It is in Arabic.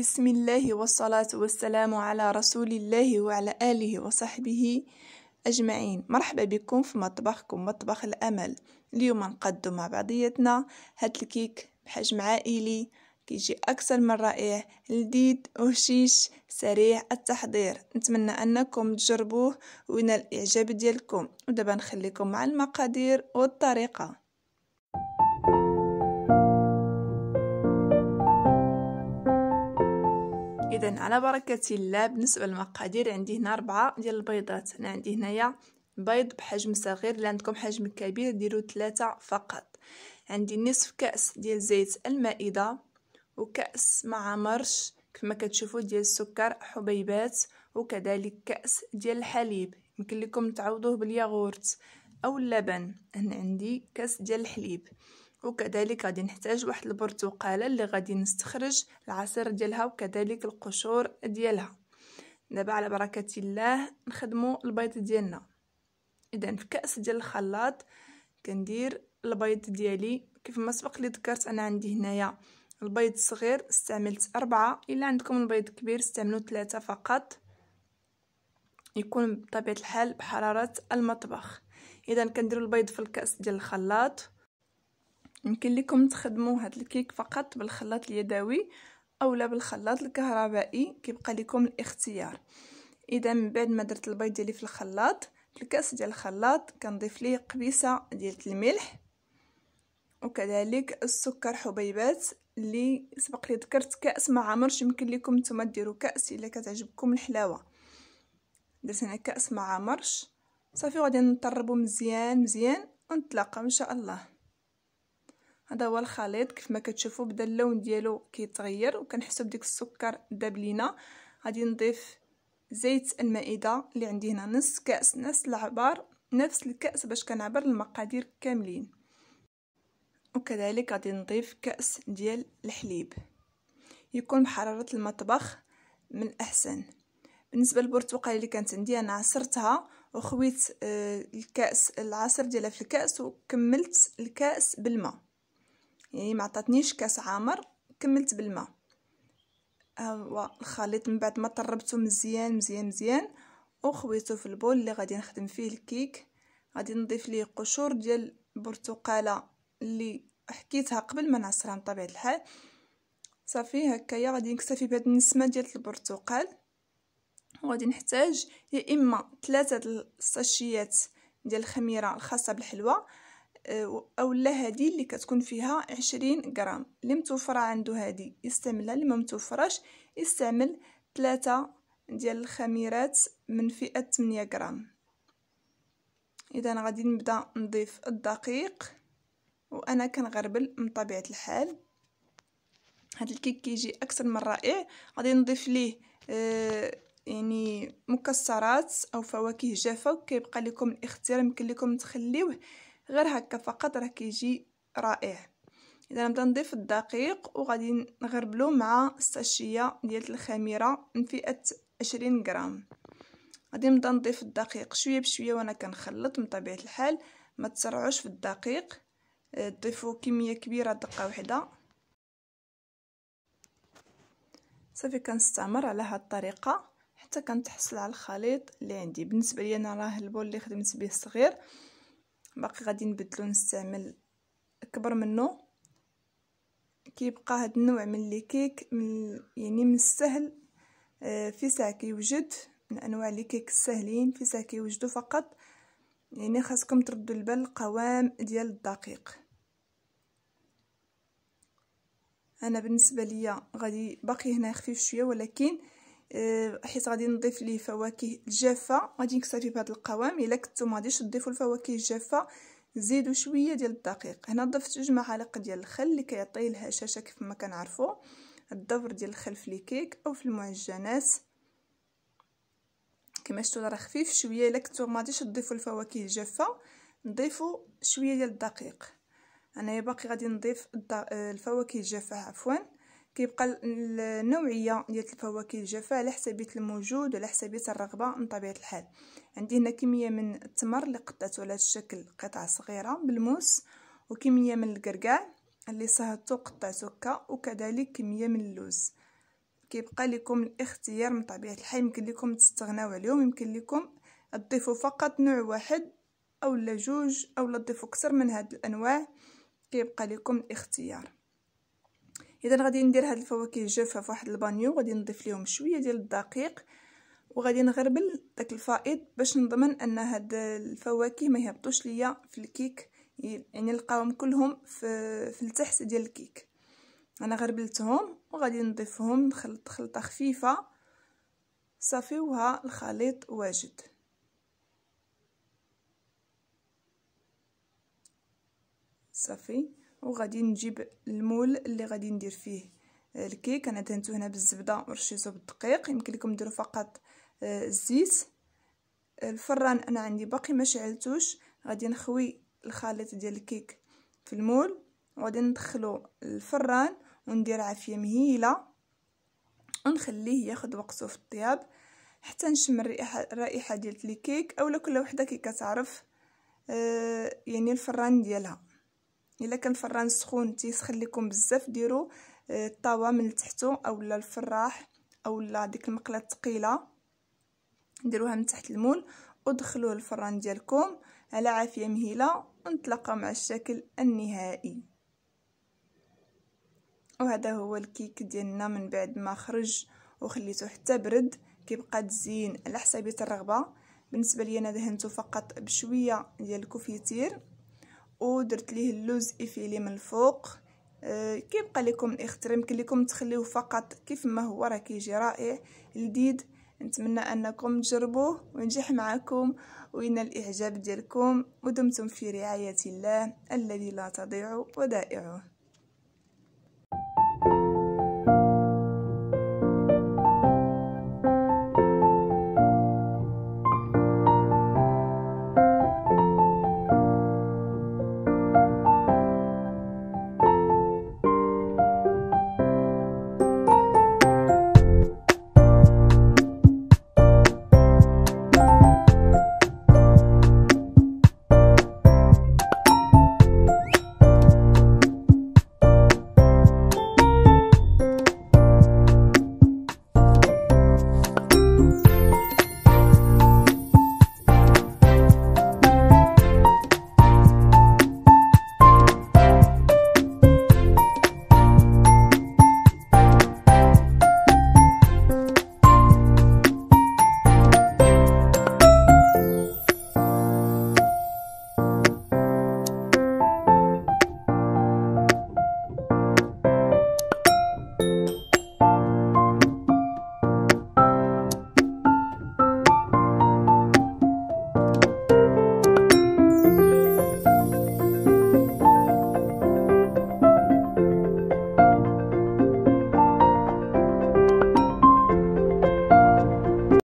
بسم الله والصلاة والسلام على رسول الله وعلى آله وصحبه أجمعين مرحبا بكم في مطبخكم مطبخ الأمل اليوم نقدم مع بعضيتنا هاد الكيك بحجم عائلي كيجي أكثر من رائع لذيذ وهشيش سريع التحضير نتمنى أنكم تجربوه وينال الإعجاب ديالكم ودابا نخليكم مع المقادير والطريقة اذا على بركه الله بالنسبه للمقادير عندي هنا أربعة ديال البيضات انا عندي هنايا بيض بحجم صغير الا عندكم حجم كبير ديروا ثلاثة فقط عندي نصف كأس ديال زيت المائدة وكأس مع مرش كما كتشوفوا ديال السكر حبيبات وكذلك كأس ديال الحليب يمكن لكم تعوضوه بالياغورت او اللبن هنا عندي كأس ديال الحليب وكذلك غادي نحتاج واحد البرتقاله اللي غادي نستخرج العصير ديالها وكذلك القشور ديالها دابا على بركه الله نخدموا البيض ديالنا اذا في كاس ديال الخلاط كندير البيض ديالي كيف ما سبق لي ذكرت انا عندي هنايا البيض الصغير استعملت أربعة إلا عندكم البيض كبير استعملوا ثلاثة فقط يكون بطبيعة الحال بحرارة المطبخ إذا كنديروا البيض في الكأس ديال الخلاط يمكن لكم تخدموا هاد الكيك فقط بالخلاط اليدوي او لا بالخلاط الكهربائي كيبقى لكم الاختيار اذا من بعد ما درت البيض ديالي في الخلاط في الكاس ديال الخلاط كنضيف ليه قبيصه ديال الملح وكذلك السكر حبيبات اللي سبق لي ذكرت كاس ما عمرش يمكن لكم نتوما ديروا كاس الا كتعجبكم الحلاوه درت هنا كاس ما عمرش صافي غادي نطربو مزيان مزيان ونتلاقاو ان شاء الله هذا هو الخليط كيف ما كتشوفوا بدا اللون ديالو كيتغير وكنحسو بديك السكر داب لينا غادي نضيف زيت المائده اللي عندي هنا نص كاس نفس العبار نفس الكاس باش كنعبر المقادير كاملين وكذلك غادي نضيف كاس ديال الحليب يكون بحراره المطبخ من الاحسن بالنسبه للبرتقاله اللي كانت عندي انا عصرتها وخويت آه، الكاس العصير ديالها في الكاس وكملت الكاس بالماء يعني ما عطاتنيش كاس عامر كملت بالماء هو الخليط من بعد ما طربته مزيان مزيان مزيان وخويته في البول اللي غادي نخدم فيه الكيك غادي نضيف ليه قشور ديال البرتقاله اللي حكيتها قبل ما نعصرها بطبيعه الحال صافي هكايا غادي نكتفي بهاد النسمه ديال البرتقال وغادي نحتاج يا اما ثلاثه الساشيات ديال الخميره الخاصه بالحلوى آه، اولا هذه اللي كتكون فيها عشرين غرام اللي متوفره عنده هذه يستعملها اللي ما متوفراش يستعمل ثلاثة ديال الخميرات من فئه 8 غرام اذا غادي نبدا نضيف الدقيق وانا كنغربل من طبيعه الحال هاد الكيك كيجي اكثر من رائع غادي نضيف ليه آه يعني مكسرات او فواكه جافه وكيبقى لكم الاختيار يمكن لكم تخليوه غير هكا فقط راه كيجي رائع اذا نبدا نضيف الدقيق وغادي نغربلو مع الساشيه ديال الخميره من فئه 20 غرام غادي نبدا نضيف الدقيق شويه بشويه وانا كنخلط من طبيعه الحال ما تسرعوش في الدقيق آه، ضيفوا كميه كبيره دقه واحده صافي كنستمر على هاد الطريقه حتى كنتحصل على الخليط اللي عندي بالنسبه لي انا راه البول اللي خدمت به صغير باقي غادي نبدلو نستعمل اكبر منه كيبقى هاد النوع من لي كيك من يعني من السهل آه، في ساعه كيوجد من انواع لي كيك السهلين في ساعه كيوجدوا فقط يعني خاصكم تردوا البال القوام ديال الدقيق انا بالنسبه ليا غادي باقي هنا خفيف شويه ولكن آه، حيت غادي نضيف ليه فواكه جافه غادي نكتفي بهذا القوام الا كنتو ما غاديش تضيفوا الفواكه الجافه زيدوا شويه ديال الدقيق هنا ضفت جوج معالق ديال الخل اللي كيعطي الهشاشه كيف ما كنعرفوا الضفر ديال الخل في الكيك او في المعجنات كما شفتوا راه خفيف شويه الا كنتو ما غاديش تضيفوا الفواكه الجافه نضيفوا شويه ديال الدقيق انايا باقي غادي نضيف آه، الفواكه الجافه عفوا كيبقى النوعيه ديال الفواكه الجافه على حسابيه الموجود وعلى حسابيه الرغبه من طبيعه الحال عندي هنا كميه من التمر اللي قطعته على الشكل قطع صغيره بالموس وكميه من الكركاع اللي صهدته قطعته هكا وكذلك كميه من اللوز كيبقى لكم الاختيار من طبيعه الحال يمكن لكم تستغناو عليهم يمكن لكم تضيفوا فقط نوع واحد او لا جوج او لا تضيفوا اكثر من هاد الانواع كيبقى لكم الاختيار اذا غادي ندير هاد الفواكه جافه فواحد البانيو غادي نضيف ليهم شويه ديال الدقيق وغادي نغربل داك الفائض باش نضمن ان هاد الفواكه ما يهبطوش ليا في الكيك يعني نلقاهم كلهم في في التحت ديال الكيك انا غربلتهم وغادي نضيفهم نخلط خلطه خفيفه صافي وها الخليط واجد صافي وغادي نجيب المول اللي غادي ندير فيه آه، الكيك انا دهنتو هنا بالزبده ورشيته بالدقيق يمكن لكم ديروا فقط آه، الزيت الفران انا عندي باقي ما شعلتوش غادي نخوي الخليط ديال الكيك في المول وغادي ندخلو الفران وندير عافيه مهيله ونخليه ياخد وقته في الطياب حتى نشم الرائحه الرائحه ديال الكيك اولا كل وحده كي كتعرف آه، يعني الفران ديالها الا كان الفران سخون تيسخن لكم بزاف ديروا الطاوه آه، من تحتو اولا الفراح اولا ديك المقله الثقيله ديروها من تحت المول ودخلوه الفران ديالكم على عافيه مهيله ونتلاقاو مع الشكل النهائي وهذا هو الكيك ديالنا من بعد ما خرج وخليته حتى برد كيبقى تزين على حسابيه الرغبه بالنسبه لي انا دهنته فقط بشويه ديال الكوفيتير ودرت ليه اللوز افيلي من الفوق آه، كيبقى لكم الاختيار يمكن لكم تخليوه فقط كيف ما هو راه كيجي رائع لذيذ نتمنى انكم تجربوه وينجح معكم وينال الاعجاب ديالكم ودمتم في رعايه الله الذي لا تضيع ودائعه